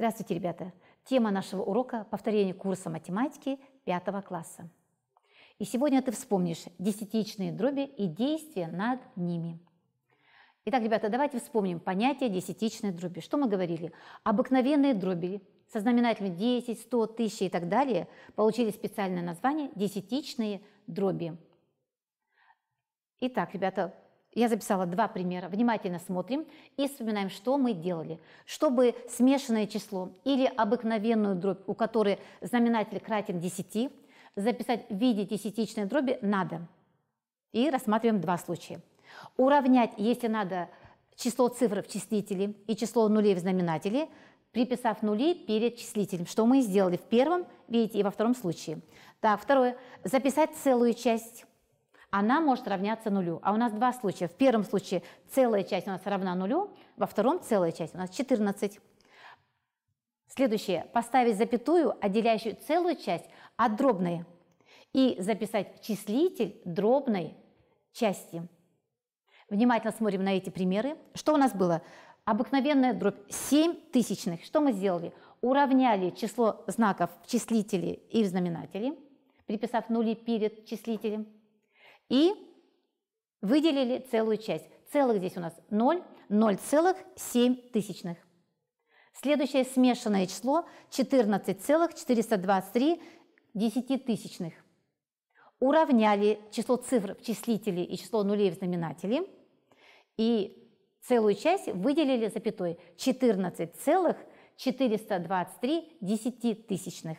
Здравствуйте, ребята! Тема нашего урока – повторение курса математики 5 класса. И сегодня ты вспомнишь десятичные дроби и действия над ними. Итак, ребята, давайте вспомним понятие десятичной дроби. Что мы говорили? Обыкновенные дроби со знаменателями 10, 100, 1000 и так далее получили специальное название десятичные дроби. Итак, ребята, я записала два примера. Внимательно смотрим и вспоминаем, что мы делали. Чтобы смешанное число или обыкновенную дробь, у которой знаменатель кратен 10, записать в виде десятичной дроби надо. И рассматриваем два случая. Уравнять, если надо, число цифр в числителе и число нулей в знаменателе, приписав нули перед числителем, что мы и сделали в первом, видите, и во втором случае. Так, второе. Записать целую часть она может равняться нулю. А у нас два случая. В первом случае целая часть у нас равна нулю, во втором целая часть у нас 14. Следующее. Поставить запятую, отделяющую целую часть от дробной, и записать числитель дробной части. Внимательно смотрим на эти примеры. Что у нас было? Обыкновенная дробь 7 тысячных. Что мы сделали? Уравняли число знаков в числителе и в знаменателе, приписав нули перед числителем и выделили целую часть. Целых здесь у нас 0, 0,7 тысячных. Следующее смешанное число 14,423 десятитысячных. Уравняли число цифр в числителе и число нулей в знаменателе. И целую часть выделили запятой 14,423 десятитысячных.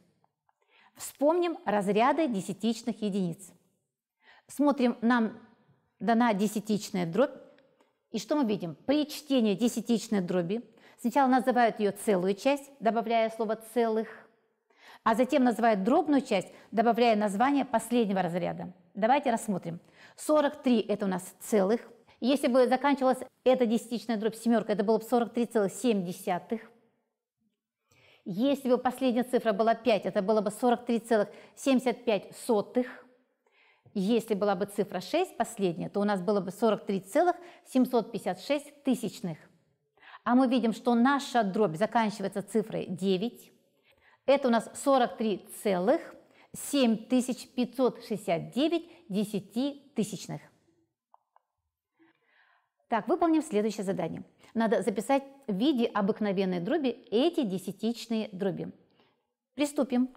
Вспомним разряды десятичных единиц. Смотрим, нам дана десятичная дробь. И что мы видим? При чтении десятичной дроби сначала называют ее целую часть, добавляя слово «целых», а затем называют дробную часть, добавляя название последнего разряда. Давайте рассмотрим. 43 – это у нас целых. Если бы заканчивалась эта десятичная дробь семерка, это было бы 43,7. Если бы последняя цифра была 5, это было бы 43,75. Если была бы цифра 6, последняя, то у нас было бы 43,756 тысячных. А мы видим, что наша дробь заканчивается цифрой 9. Это у нас 43,7569 десятитысячных. Так, выполним следующее задание надо записать в виде обыкновенной дроби эти десятичные дроби. Приступим.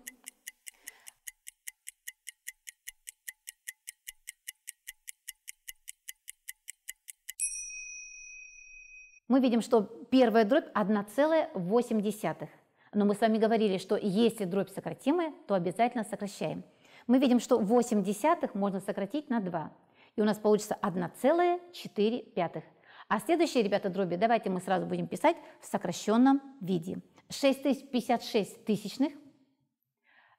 Мы видим, что первая дробь 1,8. Но мы с вами говорили, что если дробь сократимая, то обязательно сокращаем. Мы видим, что 8 десятых можно сократить на 2. И у нас получится 1,4. А следующие, ребята, дроби давайте мы сразу будем писать в сокращенном виде. 6056 тысячных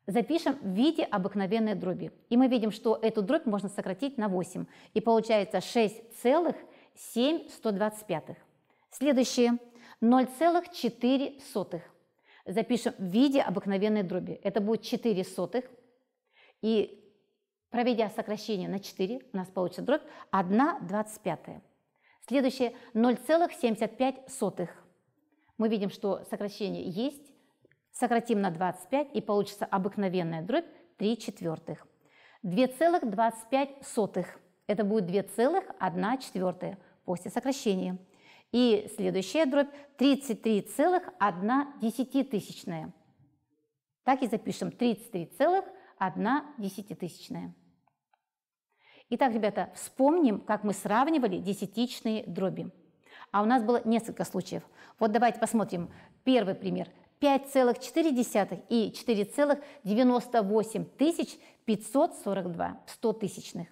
запишем в виде обыкновенной дроби. И мы видим, что эту дробь можно сократить на 8. И получается 6,7125. Следующее 0,4 запишем в виде обыкновенной дроби. Это будет 4 сотых. И проведя сокращение на 4, у нас получится дробь 1,25. Следующее 0,75. Мы видим, что сокращение есть. Сократим на 25 и получится обыкновенная дробь 3 четвертых. 2,25. Это будет 2,1 четвертая после сокращения. И следующая дробь 33,1 десятитысячная. Так и запишем 33,1 десятитысячная. Итак, ребята, вспомним, как мы сравнивали десятичные дроби. А у нас было несколько случаев. Вот давайте посмотрим. Первый пример. 5,4 и 4,98 тысяч 542 100 тысячных.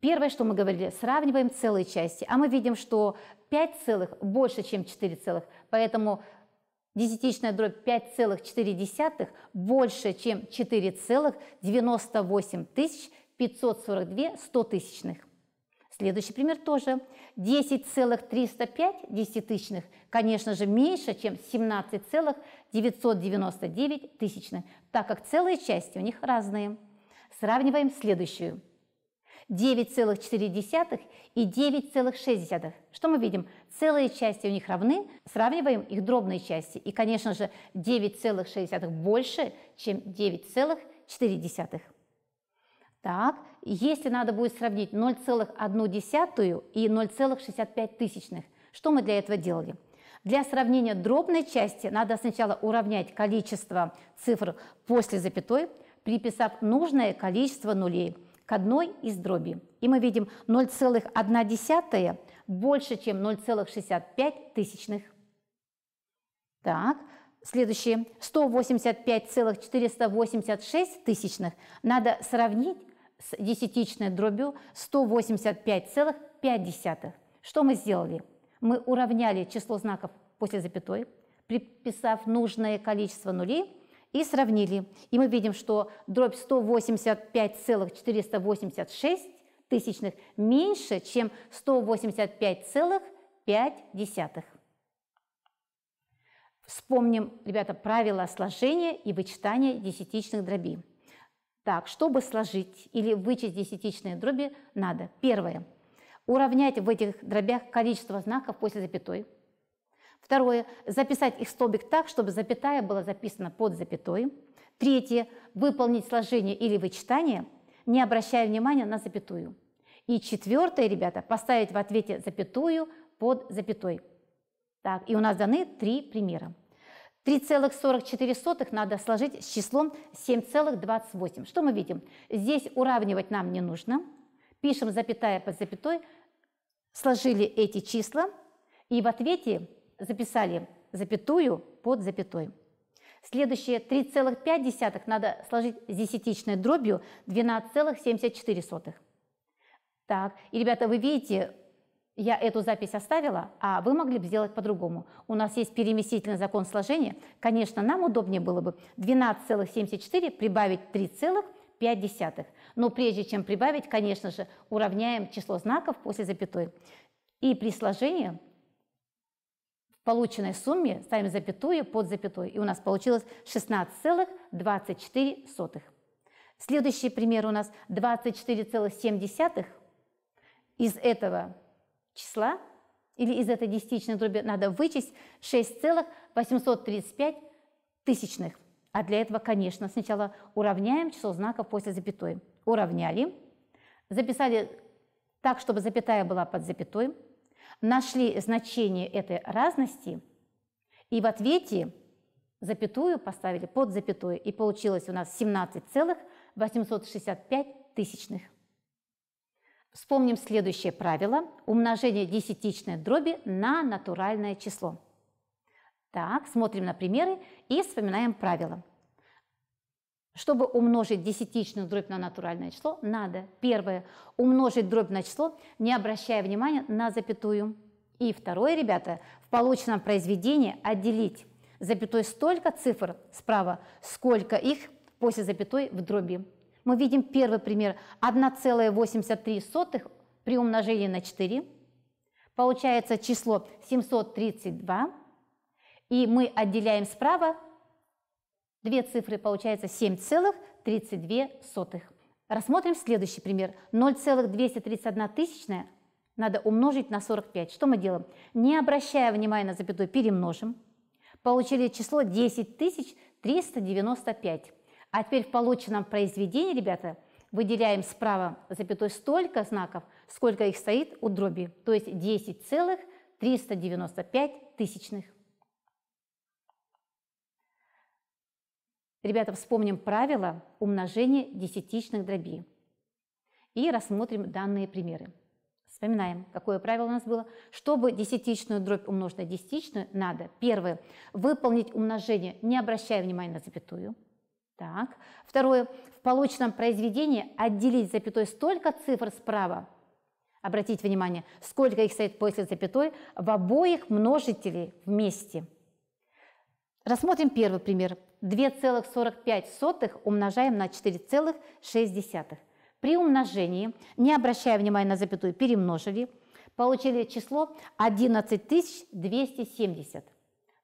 Первое, что мы говорили, сравниваем целые части, а мы видим, что 5 целых больше, чем 4 целых, поэтому десятичная дробь 5,4 больше, чем 4,98 тысяч 542 100-тысячных. Следующий пример тоже. 10,305 десятитысячных, конечно же, меньше, чем 17,999 тысячных, так как целые части у них разные. Сравниваем следующую. 9,4 и 9,6. Что мы видим? Целые части у них равны, сравниваем их дробные части. И, конечно же, 9,6 больше, чем 9,4. Так, если надо будет сравнить 0,1 и 0,65, что мы для этого делали? Для сравнения дробной части надо сначала уравнять количество цифр после запятой, приписав нужное количество нулей к одной из дроби. И мы видим 0,1 больше, чем 0,65. Так, следующее. 185,486 тысячных надо сравнить с десятичной дробью 185,5. Что мы сделали? Мы уравняли число знаков после запятой, приписав нужное количество нулей, и сравнили. И мы видим, что дробь 185,486 тысячных меньше, чем 185,5. Вспомним, ребята, правила сложения и вычитания десятичных дробей. Так, чтобы сложить или вычесть десятичные дроби, надо, первое, уравнять в этих дробях количество знаков после запятой. Второе, записать их столбик так, чтобы запятая была записана под запятой. Третье, выполнить сложение или вычитание, не обращая внимания на запятую. И четвертое, ребята, поставить в ответе запятую под запятой. Так, и у нас даны три примера. 3,44 надо сложить с числом 7,28. Что мы видим? Здесь уравнивать нам не нужно. Пишем запятая под запятой, сложили эти числа и в ответе записали запятую под запятой. Следующее 3,5 надо сложить с десятичной дробью 12,74. Так, и, ребята, вы видите, я эту запись оставила, а вы могли бы сделать по-другому. У нас есть переместительный закон сложения. Конечно, нам удобнее было бы 12,74 прибавить 3,5. Но прежде чем прибавить, конечно же, уравняем число знаков после запятой. И при сложении в полученной сумме ставим запятую под запятой. И у нас получилось 16,24. Следующий пример у нас 24,7. Из этого числа или из этой десятичной дроби надо вычесть 6,835 тысячных. А для этого, конечно, сначала уравняем число знаков после запятой. Уравняли, записали так, чтобы запятая была под запятой, нашли значение этой разности и в ответе запятую поставили под запятой, и получилось у нас 17,865 тысячных. Вспомним следующее правило – умножение десятичной дроби на натуральное число. Так, смотрим на примеры и вспоминаем правило. Чтобы умножить десятичную дробь на натуральное число, надо, первое, умножить дробь на число, не обращая внимания на запятую. И второе, ребята, в полученном произведении отделить запятой столько цифр справа, сколько их после запятой в дроби мы видим первый пример 1,83 при умножении на 4. Получается число 732. И мы отделяем справа две цифры, получается 7,32. Рассмотрим следующий пример. 0,231 тысячная надо умножить на 45. Что мы делаем? Не обращая внимания на запятую, перемножим. Получили число 10395. А теперь в полученном произведении, ребята, выделяем справа запятой столько знаков, сколько их стоит у дроби, то есть 10,395 тысячных. Ребята, вспомним правило умножения десятичных дробей и рассмотрим данные примеры. Вспоминаем, какое правило у нас было. Чтобы десятичную дробь умножить на десятичную, надо, первое, выполнить умножение, не обращая внимания на запятую. Так. Второе. В полученном произведении отделить запятой столько цифр справа, обратите внимание, сколько их стоит после запятой, в обоих множителей вместе. Рассмотрим первый пример. 2,45 умножаем на 4,6. При умножении, не обращая внимания на запятую, перемножили, получили число 11270.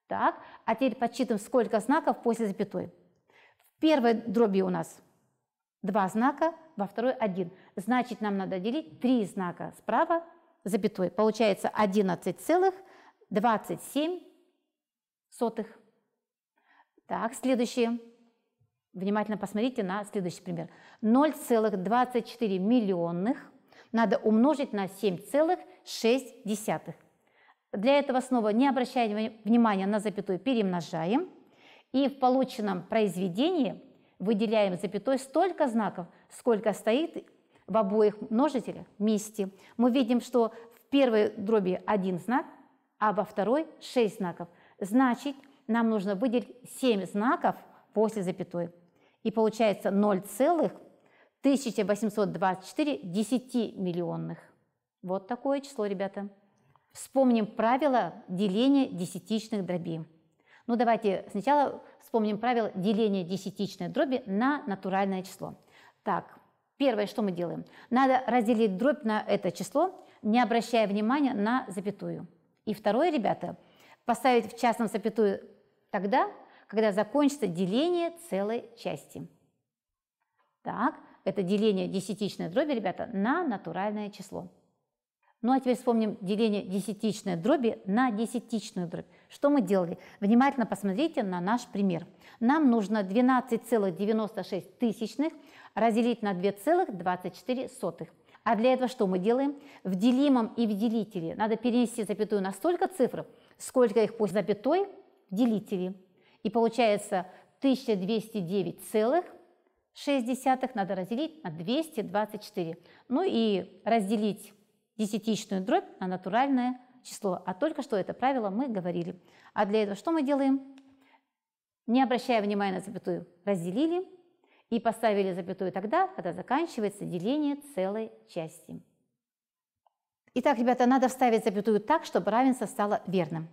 Так, а теперь подсчитаем, сколько знаков после запятой. В первой дроби у нас два знака, во второй один. Значит, нам надо делить три знака справа запятой. Получается 11,27. Так, следующее. Внимательно посмотрите на следующий пример. 0,24 миллионных надо умножить на 7,6. Для этого снова не обращая внимания на запятую, перемножаем и в полученном произведении выделяем запятой столько знаков, сколько стоит в обоих множителях вместе. Мы видим, что в первой дроби один знак, а во второй 6 знаков. Значит, нам нужно выделить 7 знаков после запятой. И получается 0,1824 десятимиллионных. Вот такое число, ребята. Вспомним правило деления десятичных дробей. Ну давайте сначала вспомним правило деления десятичной дроби на натуральное число. Так, первое, что мы делаем? Надо разделить дробь на это число, не обращая внимания на запятую. И второе, ребята, поставить в частном запятую тогда, когда закончится деление целой части. Так, это деление десятичной дроби, ребята, на натуральное число. Ну а теперь вспомним деление десятичной дроби на десятичную дробь. Что мы делали? Внимательно посмотрите на наш пример. Нам нужно 12,96 тысячных разделить на 2,24. А для этого что мы делаем? В делимом и в делителе надо перенести запятую на столько цифр, сколько их после запятой в делителе. И получается 1209,6 надо разделить на 224. Ну и разделить десятичную дробь на натуральное число, а только что это правило мы говорили. А для этого что мы делаем? Не обращая внимания на запятую, разделили и поставили запятую тогда, когда заканчивается деление целой части. Итак, ребята, надо вставить запятую так, чтобы равенство стало верным.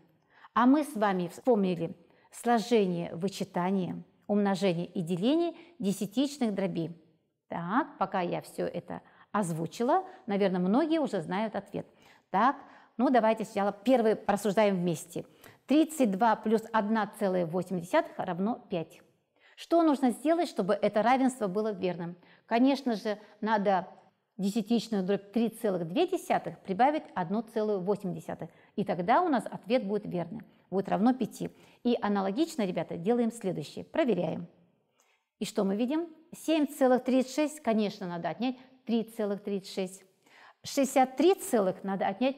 А мы с вами вспомнили сложение, вычитание, умножение и деление десятичных дробей. Так, пока я все это озвучила, наверное, многие уже знают ответ. Так, ну давайте сначала первый просуждаем вместе. 32 плюс 1,8 равно 5. Что нужно сделать, чтобы это равенство было верным? Конечно же, надо десятичную дробь 3,2 прибавить 1,8. И тогда у нас ответ будет верный, будет равно 5. И аналогично, ребята, делаем следующее. Проверяем. И что мы видим? 7,36, конечно, надо отнять 3,36. 63 целых надо отнять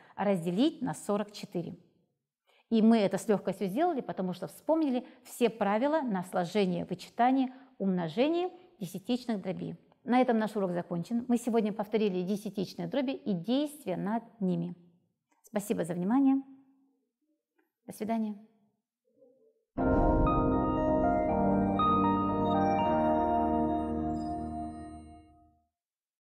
разделить на 44. И мы это с легкостью сделали, потому что вспомнили все правила на сложение, вычитание, умножение десятичных дробей. На этом наш урок закончен. Мы сегодня повторили десятичные дроби и действия над ними. Спасибо за внимание. До свидания.